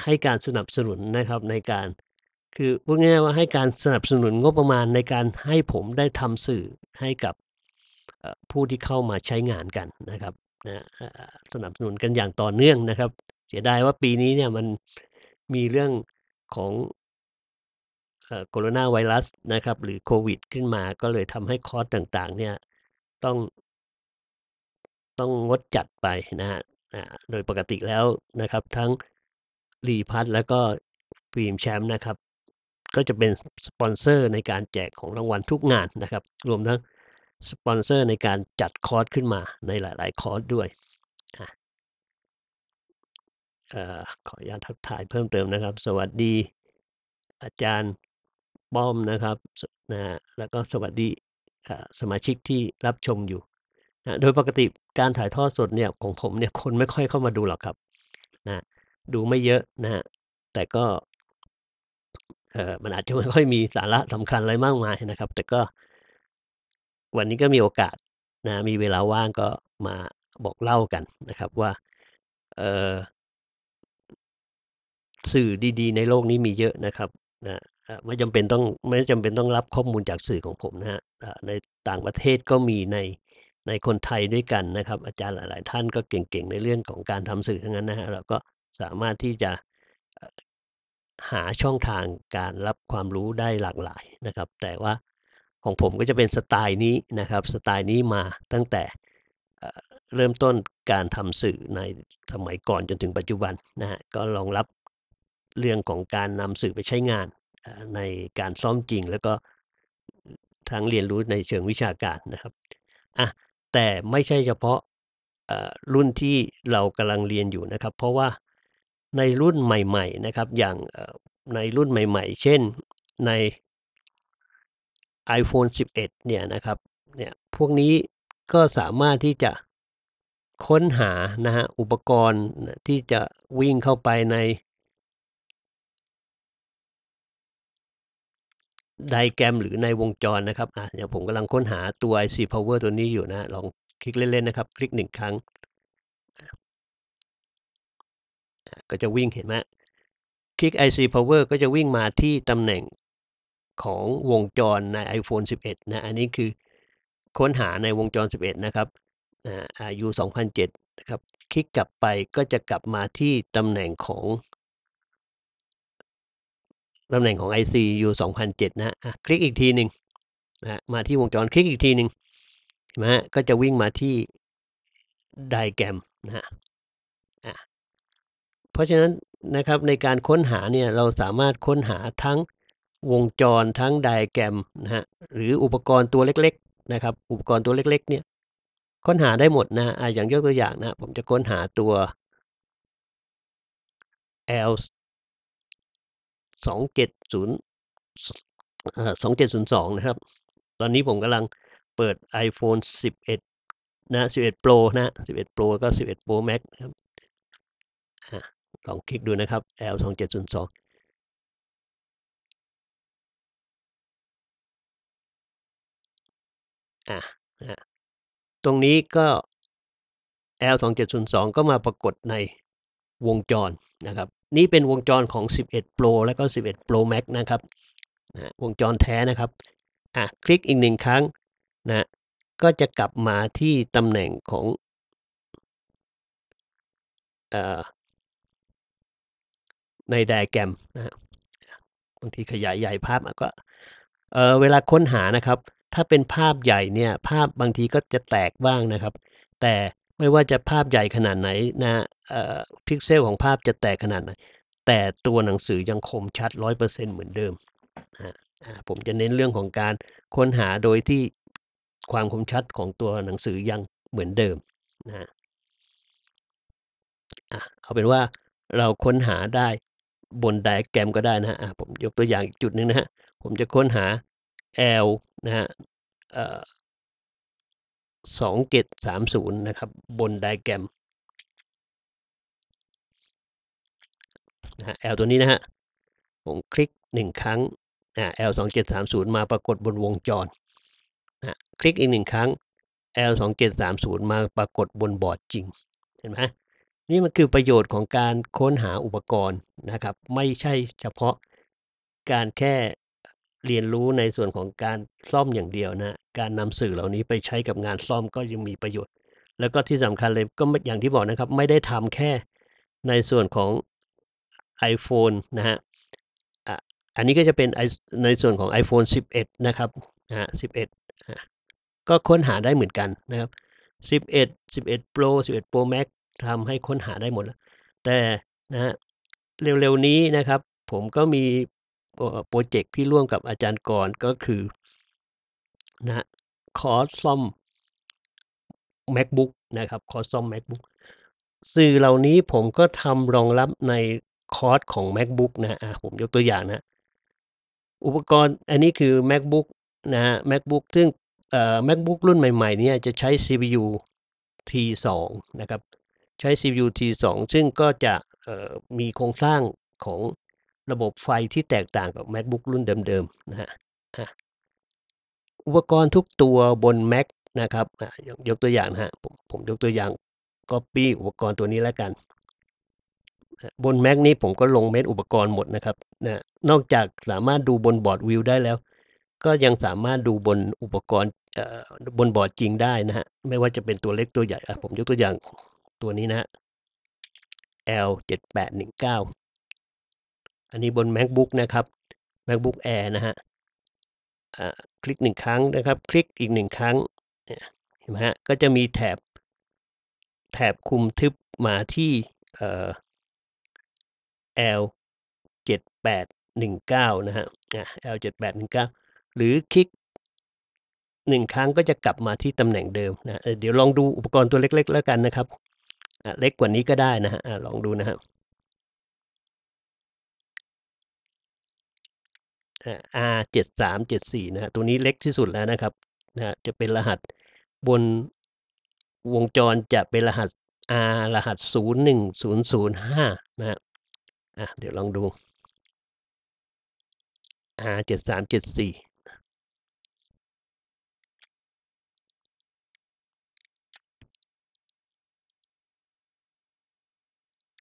ให้การสนับสนุนนะครับในการคือพูดง่ายว่าให้การสนับสนุนงบประมาณในการให้ผมได้ทำสื่อให้กับผู้ที่เข้ามาใช้งานกันนะครับนะสนับสนุนกันอย่างต่อเนื่องนะครับ เสียดายว่าปีนี้เนี่ยมันมีเรื่องของโคโรนาไวรัส นะครับ หรือโควิด ขึ้นมา ก็เลยทำให้คอร์สต่างๆ เนี่ย ต้องต้องงดจัดไปนะฮะโดยปกติแล้วนะครับ ทั้งรีพัทแล้วก็ฟิล์มแชมป์นะครับ ก็จะเป็นสปอนเซอร์ในการแจกของรางวัลทุกงานนะครับ รวมทั้งสปอนเซอร์ในการจัดคอร์สขึ้นมา ในหลาย ๆ คอร์สด้วยอขออนุญาตทักทายเพิ่มเติมนะครับ สวัสดี อาจารย์ป้อมนะครับนะแล้วก็สวัสดีสมาชิกที่รับชมอยู่นะโดยปกติการถ่ายทอดสดเนี่ยของผมเนี่ยคนไม่ค่อยเข้ามาดูหรอกครับนะดูไม่เยอะนะแต่ก็เออมันอาจจะไม่ค่อยมีสาระสำคัญอะไรมากมายนะครับ แต่ก็วันนี้ก็มีโอกาสนะ มีเวลาว่างก็มาบอกเล่ากันนะครับว่าสื่อดี ๆ ในโลกนี้มีเยอะนะครับนะไม่จำเป็นต้องไม่จำเป็นต้องรับข้อมูลจากสื่อของผมนะฮะในต่างประเทศก็มีในในคนไทยด้วยกันนะครับ อาจารย์หลายๆท่านก็เก่งๆในเรื่องของการทำสื่อทั้งนั้นนะฮะเราก็สามารถที่จะหาช่องทางการรับความรู้ได้หลากหลายนะครับ แต่ว่าของผมก็จะเป็นสไตล์นี้นะครับ สไตล์นี้มาตั้งแต่เริ่มต้นการทำสื่อในสมัยก่อนจนถึง ปัจจุบันนะฮะก็รองรับเรื่องของการนำสื่อไปใช้งาน ใน การซ้อมจริง แล้วก็ทั้งเรียนรู้ในเชิงวิชาการนะครับอ่ะแต่ไม่ใช่เฉพาะรุ่นที่เรากำลังเรียนอยู่นะครับ เพราะว่าในรุ่นใหม่ ๆ นะครับ อย่างในรุ่นใหม่ๆ เช่นใน iPhone 11 เนี่ยนะครับ เนี่ยพวกนี้ก็สามารถที่จะค้นหานะฮะอุปกรณ์ที่จะวิ่งเข้าไปในไดแกรมหรือในวงจรนะครับ อ่ะเดี๋ยวผมกำลังค้นหาตัว IC Power ตัวนี้อยู่นะลองคลิกเล่นๆนะครับ คลิกหนึ่งครั้ง ก็จะวิ่งเห็นไหมคลิก IC Power ก็จะวิ่งมาที่ตำแหน่งของวงจรใน iPhone 11นะอันนี้คือค้นหาในวงจร 11 นะครับอายุ2007นะครับคลิกกลับไปก็จะกลับมาที่ตำแหน่งของตำแหน่งของ IC อยู่2007นะะคลิกอีกทีหนึ่งนะมาที่วงจรคลิกอีกทีหนึ่งนะฮะก็จะวิ่งมาที่ไดแกรมนะฮะเพราะฉะนั้นนะครับในการค้นหาเนี่ยเราสามารถค้นหาทั้งวงจรทั้งไดแกรมนะฮะหรืออุปกรณ์ตัวเล็กๆนะครับ อุปกรณ์ตัวเล็ก ๆ เนี่ย ค้นหาได้หมดนะอ่าอย่างยกตัวอย่างนะ ผมจะค้นหาตัว L สองเจ็ดศูนย์สองเจ็ดศูนย์สองนะครับ ตอนนี้ผมกำลังเปิด iPhone 11นะ11 Pro นะ 11 Pro ก็ 11 Pro Max นะครับลองคลิกดูนะครับ L 2 7 0 2่ะนะตรงนี้ก็ L2702 ก็มาปรากฏในวงจรนะครับ นี่เป็นวงจรของ 11 Pro และก็ 11 Pro Max นะครับนะวงจรแท้นะครับอ่ะคลิกอีกหนึ่งครั้งนะ ก็จะกลับมาที่ตำแหน่งของอในไดอะแกรมนะบางทีขยายใหญ่ภาพก็เเวลาค้นหานะครับถ้าเป็นภาพใหญ่เนี่ยภาพบางทีก็จะแตกบ้างนะครับ แต่ไม่ว่าจะภาพใหญ่ขนาดไหนนะพิกเซลของภาพจะแตกขนาดไหน แต่ตัวหนังสือยังคมชัด100%เเหมือนเดิมผมจะเน้นเรื่องของการค้นหาโดยที่ความคมชัดของตัวหนังสือยังเหมือนเดิมนะเอาเป็นว่าเราค้นหาได้บนไดแกรมก็ได้นะะผมยกตัวอย่างอีกจุดหนึ่งนะฮะผมจะค้นหา L นะฮะ สองเจ็ดสามศูนย์นะครับบนไดแกรมนะฮะ L ตัวนี้นะฮะผมคลิกหนึ่งครั้งอ่า L สองเจ็ดสามศูนย์มาปรากฏบนวงจรนะคลิกอีกหนึ่งครั้ง L สองเจ็ดสามศูนย์มาปรากฏบนบอร์ดจริงเห็นไหมนี่มันคือประโยชน์ของการค้นหาอุปกรณ์นะครับไม่ใช่เฉพาะการแค่เรียนรู้ในส่วนของการซ่อมอย่างเดียวนะ การนำสื่อเหล่านี้ไปใช้กับงานซ่อมก็ยังมีประโยชน์ แล้วก็ที่สำคัญเลยก็อย่างที่บอกนะครับ ไม่ได้ทำแค่ในส่วนของ iPhone นะฮะอันนี้ก็จะเป็นในส่วนของ iPhone 11 นะครับนะฮะ 11ก็ค้นหาได้เหมือนกันนะครับ 11 11 Pro 11 Pro Max ทำให้ค้นหาได้หมดแล้ว แต่นะฮะเร็วๆ นี้นะครับ ผมก็มีโปรเจกต์ที่ร่วมกับอาจารย์กรก็คือนะคอร์สซ่อม macbook นะครับ คอร์สซ่อม macbook สื่อเหล่านี้ผมก็ทำรองรับในคอร์สของ macbook นะอ่ะผมยกตัวอย่างนะ อุปกรณ์อันนี้คือ macbook นะ macbook ซึ่งเอ่อ macbook รุ่นใหม่ๆเนี่ยจะใช้ cpu t2 นะครับ ใช้ cpu t2 ซึ่งก็จะมีโครงสร้างของระบบไฟที่แตกต่างกับ MacBook รุ่นเดิมๆ นะฮะอุปกรณ์ทุกตัวบน Mac นะครับ ยกตัวอย่างฮะ ผมผมยกตัวอย่าง Copy อุปกรณ์ตัวนี้แล้วกัน บน Mac นี้ผมก็ลงเม็ดอุปกรณ์หมดนะครับ นะ นอกจากสามารถดูบนบอร์ดวิวได้แล้ว ก็ยังสามารถดูบนอุปกรณ์บนบอร์ดจริงได้นะฮะ ไม่ว่าจะเป็นตัวเล็กตัวใหญ่ผมยกตัวอย่างตัวนี้นะ L 7 8 1 9อันนี้บน macbook นะครับ macbook air นะฮะคลิกหนึ่งครั้งนะครับ คลิกอีกหนึ่งครั้งเห็นไหมฮะ ก็จะมีแถบ แถบคุมทึบมาที่ L 7819 นะฮะ L 7819หรือคลิกหนึ่งครั้งก็จะกลับมาที่ตำแหน่งเดิมนะเดี๋ยวลองดูอุปกรณ์ตัวเล็กๆแล้วกันนะครับเล็กกว่านี้ก็ได้นะฮะลองดูนะครับ R 7 3 7 4นะฮะตัวนี้เล็กที่สุดแล้วนะครับนะจะเป็นรหัสบนวงจรจะเป็นรหัส R รหัส01005นะฮะอ่ะเดี๋ยวลองดู R 7 3 7 4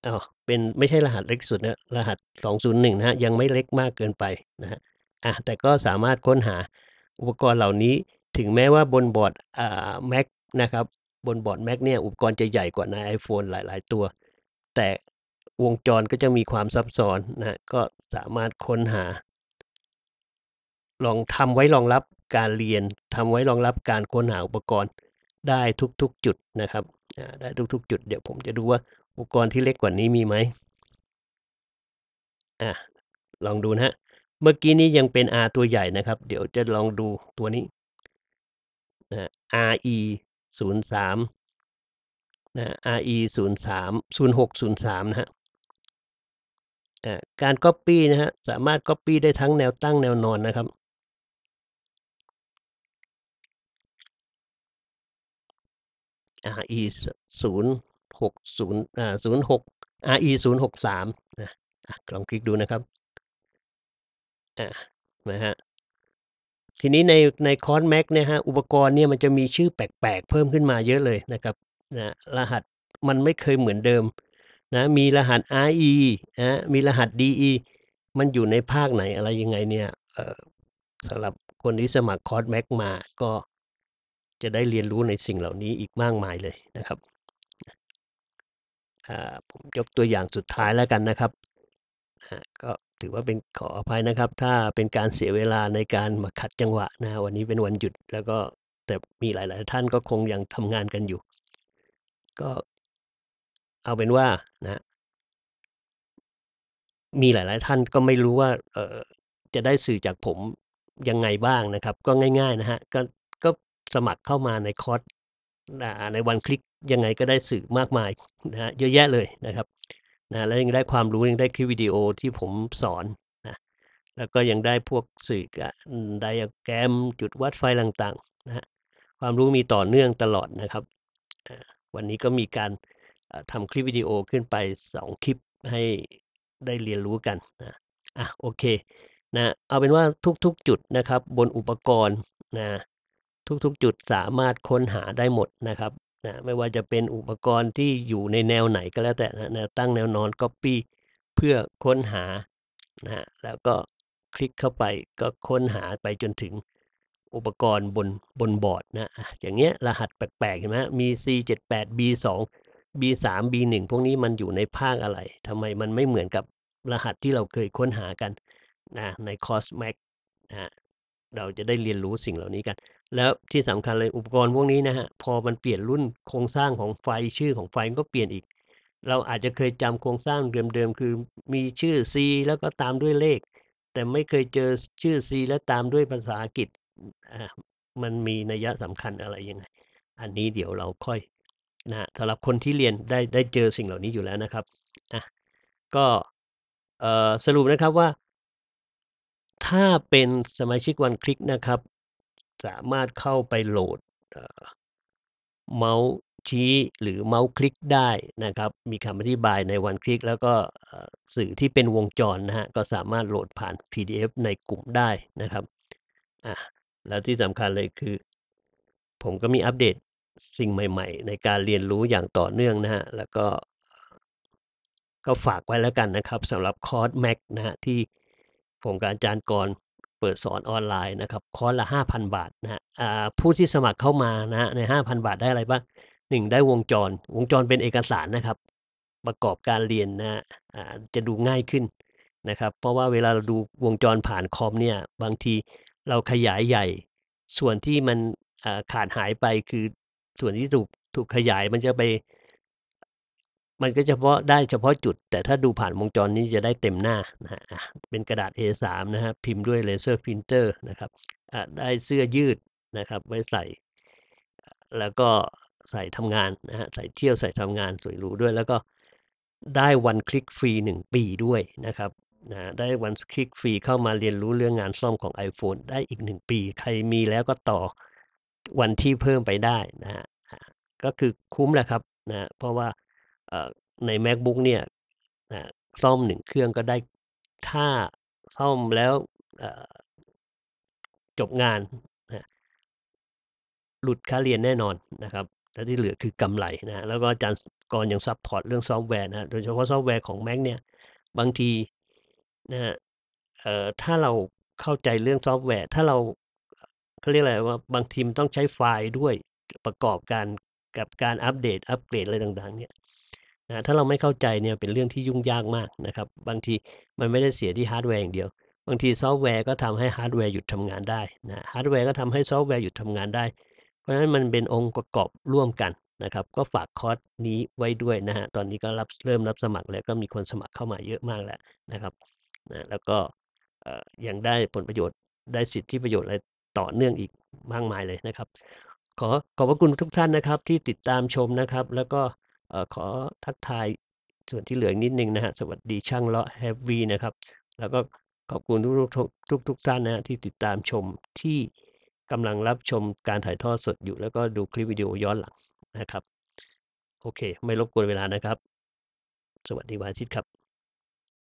อ๋อเป็นไม่ใช่รหัสเล็กสุดนะรหัส201นะฮะ ยังไม่เล็กมากเกินไปนะฮะอ่ะแต่ก็สามารถค้นหาอุปกรณ์เหล่านี้ถึงแม้ว่าบนบอร์ดอ่าแม็กนะครับบนบอร์ดแม็กเนี่ยอุปกรณ์จะใหญ่กว่าใน iPhone หลายๆ ตัว แต่วงจรก็จะมีความซับซ้อนนะก็สามารถค้นหา ลองทำไว้รองรับการเรียนทำไว้รองรับการค้นหาอุปกรณ์ ได้ทุก ๆจุดนะครับได้ทุกๆจุดเดี๋ยวผมจะดูว่าอุปกรณ์ที่เล็กกว่านี้มีไหมอ่ะลองดูนะฮะเมื่อกี้นี้ยังเป็น R ตัวใหญ่นะครับ เดี๋ยวจะลองดูตัวนี้นะ RE 0 3นะ RE 0 3 0 6 0 3นะฮะการ Copy นะฮะสามารถ Copy ได้ทั้งแนวตั้งแนวนอนนะครับ RE นย์อ่าหก RE สามนะลองคลิกดูนะครับอ่นะฮะทีนี้ในในคอร์สแม็กเนี่ยฮะอุปกรณ์เนี่ยมันจะมีชื่อแปลกๆเพิ่มขึ้นมาเยอะเลยนะครับนะรหัสมันไม่เคยเหมือนเดิมนะมีรหัส RE นะมีรหัส DE มันอยู่ในภาคไหน อะไรยังไงเนี่ยสำหรับคนที่สมัครคอร์สแม็กมาก็จะได้เรียนรู้ในสิ่งเหล่านี้อีกมากมายเลยนะครับผมยกตัวอย่างสุดท้ายแล้วกันนะครับก็ถือว่าเป็นขออภัยนะครับ ถ้าเป็นการเสียเวลาในการมาขัดจังหวะนะวันนี้เป็นวันหยุด แล้วก็แต่มีหลาย ๆ ท่านก็คงยังทำงานกันอยู่ ก็เอาเป็นว่านะ มีหลาย ๆ ท่านก็ไม่รู้ว่า เออจะได้สื่อจากผมยังไงบ้างนะครับ ก็ง่าย ๆ นะฮะ ก็ก็สมัครเข้ามาในคอร์สในวันคลิกยังไงก็ได้สื่อมากมายนะฮะเยอะแยะเลยนะครับนะแล้วยังได้ความรู้ยังได้คลิปวิดีโอที่ผมสอนนะแล้วก็ยังได้พวกสื่อไดอะแกรม จุดวัดไฟต่างๆนะความรู้มีต่อเนื่องตลอดนะครับวันนี้ก็มีการทำคลิปวิดีโอขึ้นไป2คลิปให้ได้เรียนรู้กันนะอ่ะโอเคนะเอาเป็นว่าทุกๆจุดนะครับ บนอุปกรณ์นะ ทุกๆจุดสามารถค้นหาได้หมดนะครับนะไม่ว่าจะเป็นอุปกรณ์ที่อยู่ในแนวไหนก็แล้วแต่นะนะตั้งแนวนอน Copy เพื่อค้นหานะแล้วก็คลิกเข้าไปก็ค้นหาไปจนถึงอุปกรณ์บนบนบอร์ดนะอย่างเงี้ยรหัสแปลกๆเห็นไหมมี C78 B2 B3 B1 พวกนี้มันอยู่ในภาคอะไรทำไมมันไม่เหมือนกับรหัสที่เราเคยค้นหากันนะใน c สแม็กนะเราจะได้เรียนรู้สิ่งเหล่านี้กันแล้วที่สำคัญเลยอุปกรณ์พวกนี้นะฮะพอมันเปลี่ยนรุ่นโครงสร้างของไฟชื่อของไฟก็เปลี่ยนอีก เราอาจจะเคยจำโครงสร้างเดิมๆคือมีชื่อ C แล้วก็ตามด้วยเลข แต่ไม่เคยเจอชื่อ C และตามด้วยภาษาอังกฤษอ่ามันมีนัยสำคัญอะไรยังไง อันนี้เดี๋ยวเราค่อย นะสำหรับคนที่เรียนได้ได้เจอสิ่งเหล่านี้อยู่แล้วนะครับอ่ะก็สรุปนะครับว่า ถ้าเป็นสมาชิกวันคลิกนะครับสามารถเข้าไปโหลดเมาส์ชี้ หรือเมาส์คลิกได้นะครับ มีคำอธิบายในวันคลิก แล้วก็สื่อที่เป็นวงจรนะฮะก็สามารถโหลดผ่าน PDF ในกลุ่มได้นะครับอ่ะแล้วที่สำคัญเลยคือ ผมก็มีอัปเดตสิ่งใหม่ ๆ ในการเรียนรู้อย่างต่อเนื่องนะฮะแล้วก็ ก็ฝากไว้แล้วกันนะครับสำหรับคอร์สแม็กนะฮะที่ผมกับอาจารย์กรเปิดสอนออนไลน์นะครับ คอร์สละ5,000บาทนะฮะผู้ที่สมัครเข้ามานะ ใน 5,000 บาทได้อะไรบ้างหนึ่งได้วงจร วงจรเป็นเอกสารนะครับ ประกอบการเรียนนะฮะจะดูง่ายขึ้นนะครับ เพราะว่าเวลาเราดูวงจรผ่านคอมเนี่ย บางทีเราขยายใหญ่ ส่วนที่มันขาดหายไปคือส่วนที่ถูกถูกขยายมันจะไปมันก็เฉพาะได้เฉพาะจุด แต่ถ้าดูผ่านวงจรนี้จะได้เต็มหน้านะฮะเป็นกระดาษ A3 นะฮะพิมพ์ด้วยเลเซอร์พิมพ์เตอร์นะครับ ได้เสื้อยืดนะครับ ไว้ใส่ แล้วก็ใส่ทำงานนะฮะใส่เที่ยวใส่ทำงานสวยหรูด้วย แล้วก็ได้วันคลิกฟรี1ปีด้วยนะครับนะได้วันคลิกฟรีเข้ามาเรียนรู้เรื่องงานซ่อมของ iPhone ได้อีก 1 ปี ใครมีแล้วก็ต่อวันที่เพิ่มไปได้นะฮะก็คือคุ้มแหละครับนะ เพราะว่าใน macbook เนี่ยซ่อมหนึ่งเครื่องก็ได้ถ้าซ่อมแล้วจบงาน หลุดค่าเรียนแน่นอนนะครับและที่เหลือคือกำไรนะแล้วก็อาจารย์กรยังซัพพอร์ตเรื่องซอฟต์แวร์นะโดยเฉพาะซอฟต์แวร์ของแม c เนี่ย บางทีนะถ้าเราเข้าใจเรื่องซอฟต์แวร์ ถ้าเราเขาเรียกอะไรว่า บางทีมต้องใช้ไฟล์ด้วยประกอบการกับการอัปเดต อัปเกรดอะไรต่าง ๆ เนี่ยนะถ้าเราไม่เข้าใจเนี่ยเป็นเรื่องที่ยุ่งยากมากนะครับ บางทีมันไม่ได้เสียที่ฮาร์ดแวร์อย่างเดียวบางทีซอฟต์แวร์ก็ทำให้ฮาร์ดแวร์หยุดทำงานได้นะฮาร์ดแวร์ก็ทำให้ซอฟต์แวร์หยุดทำงานได้ เพราะฉะนั้นมันเป็นองค์ประกอบร่วมกันนะครับ ก็ฝากคอร์สนี้ไว้ด้วยนะฮะตอนนี้ก็รับเริ่มรับสมัคร แล้วก็มีคนสมัครเข้ามาเยอะมากแล้วนะครับนะแล้วก็ยังได้ผลประโยชน์ได้สิทธิประโยชน์อะไรต่อเนื่องอีกมากมายเลยนะครับ ขอ ขอบพระคุณทุกท่านนะครับ ที่ติดตามชมนะครับ แล้วก็ขอทักทายส่วนที่เหลือนิดนึงนะฮะ สวัสดีช่างเลาะแฮปวีนะครับ แล้วก็ขอบคุณทุกทุกทุกทุกท่านนะฮะที่ติดตามชมที่กำลังรับชมการถ่ายทอดสดอยู่แล้วก็ดูคลิปวิดีโอ ย้อนหลังนะครับ โอเคไม่รบกวนเวลานะครับ สวัสดี วันอาทิตย์ครับ